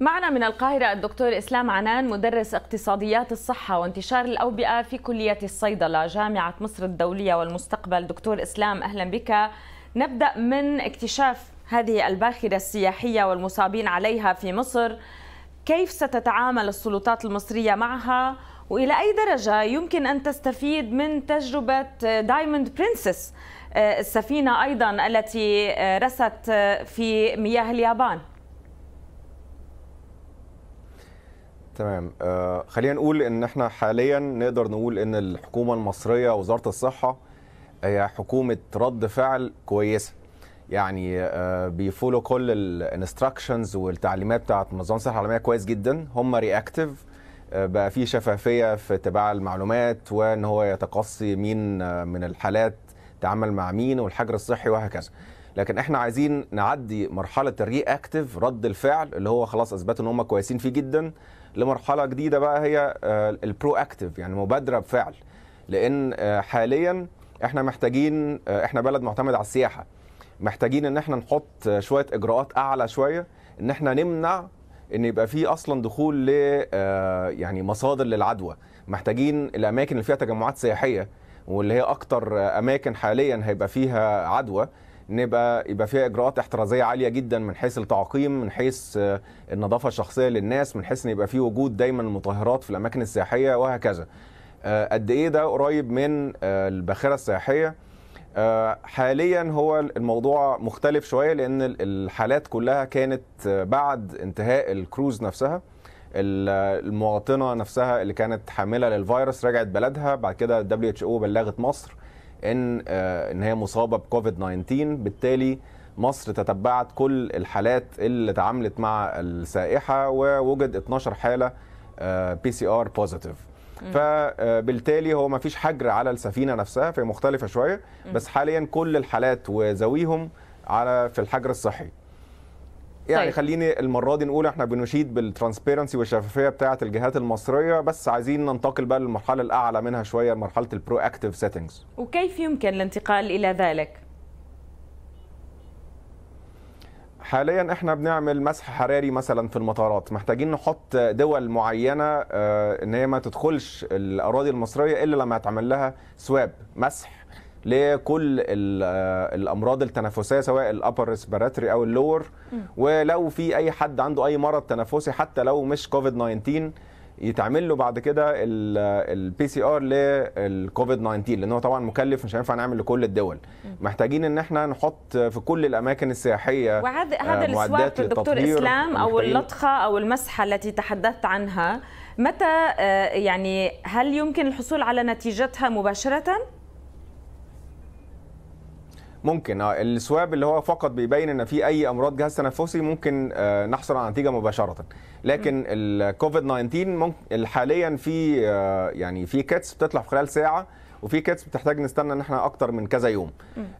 معنا من القاهرة الدكتور إسلام عنان مدرس اقتصاديات الصحة وانتشار الأوبئة في كلية الصيدلة جامعة مصر الدولية والمستقبل دكتور إسلام أهلا بك نبدأ من اكتشاف هذه الباخرة السياحية والمصابين عليها في مصر كيف ستتعامل السلطات المصرية معها وإلى أي درجة يمكن أن تستفيد من تجربة دايموند برنسس آه، السفينة أيضا التي آه، رست آه، في مياه اليابان تمام آه، خلينا نقول ان احنا حاليا نقدر نقول ان الحكومه المصريه وزاره الصحه هي حكومه رد فعل كويسه يعني بيفولوا آه، بيفولو كل الانستراكشنز والتعليمات بتاعت منظمه الصحه العالميه كويس جدا هم رياكتيف آه، بقى في شفافيه في اتباع المعلومات وان هو يتقصي مين من الحالات تعامل مع مين والحجر الصحي وهكذا لكن احنا عايزين نعدي مرحله اكتف رد الفعل اللي هو خلاص اثبتوا ان هم كويسين فيه جدا لمرحله جديده بقى هي آه، البرو اكتف يعني مبادره بفعل لان آه، حاليا احنا محتاجين آه، احنا بلد معتمد على السياحه محتاجين ان احنا نحط شويه اجراءات اعلى شويه ان احنا نمنع ان يبقى في اصلا دخول ل يعني مصادر للعدوى محتاجين الاماكن اللي فيها تجمعات سياحيه واللي هي اكتر اماكن حاليا هيبقى فيها عدوى نبقى يبقى فيها اجراءات احترازيه عاليه جدا من حيث التعقيم من حيث آه، النظافه الشخصيه للناس من حيث ان يبقى في وجود دايما مطهرات في الاماكن السياحيه وهكذا آه، قد ايه ده قريب من آه، الباخره السياحيه حاليا هو الموضوع مختلف شويه لان الحالات كلها كانت بعد انتهاء الكروز نفسها المواطنه نفسها اللي كانت حامله للفيروس رجعت بلدها بعد كده اتش او بلغت مصر ان آه، ان هي مصابه بكوفيد 19 بالتالي مصر تتبعت كل الحالات اللي تعاملت مع السائحه ووجد 12 حاله بي سي ار بوزيتيف فبالتالي هو ما فيش حجر على السفينه نفسها فهي مختلفه شويه بس حاليا كل الحالات وذويهم على في الحجر الصحي يعني طيب. خليني المره دي نقول احنا بنشيد بالترانسبيرنسي والشفافيه بتاعه الجهات المصريه بس عايزين ننتقل بقى للمرحله الاعلى منها شويه مرحله البرو اكتيف سيتنجز وكيف يمكن الانتقال الى ذلك حاليا احنا بنعمل مسح حراري مثلا في المطارات محتاجين نحط دول معينه آه، ان هي ما تدخلش الاراضي المصريه الا لما يتعمل لها سواب مسح لكل آه، الامراض التنفسيه سواء الابر ريسبيراتوري او اللور ولو في اي حد عنده اي مرض تنفسي حتى لو مش كوفيد 19 يتعمل له بعد كده البي سي ار للكوفيد 19 لان هو طبعا مكلف مش هينفع نعمل لكل الدول محتاجين ان احنا نحط في كل الاماكن السياحيه وهذا آه، هذا السواب دكتور اسلام او اللطخه او المسحه التي تحدثت عنها متى آه، يعني هل يمكن الحصول على نتيجتها مباشره ممكن اه السواب اللي هو فقط بيبين ان في اي امراض جهاز تنفسي ممكن آه، نحصل على نتيجه مباشره لكن الكوفيد 19 ممكن حاليا في آه، يعني في كيتس بتطلع في خلال ساعه وفي كيتس بتحتاج نستنى ان احنا اكتر من كذا يوم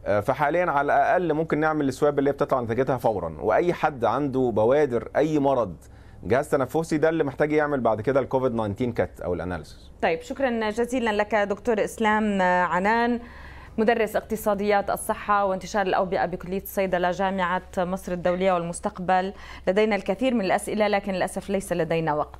آه، فحاليا على الاقل ممكن نعمل السواب اللي بتطلع نتيجتها فورا واي حد عنده بوادر اي مرض جهاز تنفسي ده اللي محتاج يعمل بعد كده الكوفيد 19 كات او الاناليسيس طيب شكرا جزيلا لك دكتور اسلام عنان مدرس اقتصاديات الصحة وانتشار الأوبئة بكلية الصيدلة جامعة مصر الدولية والمستقبل لدينا الكثير من الأسئلة لكن للأسف ليس لدينا وقت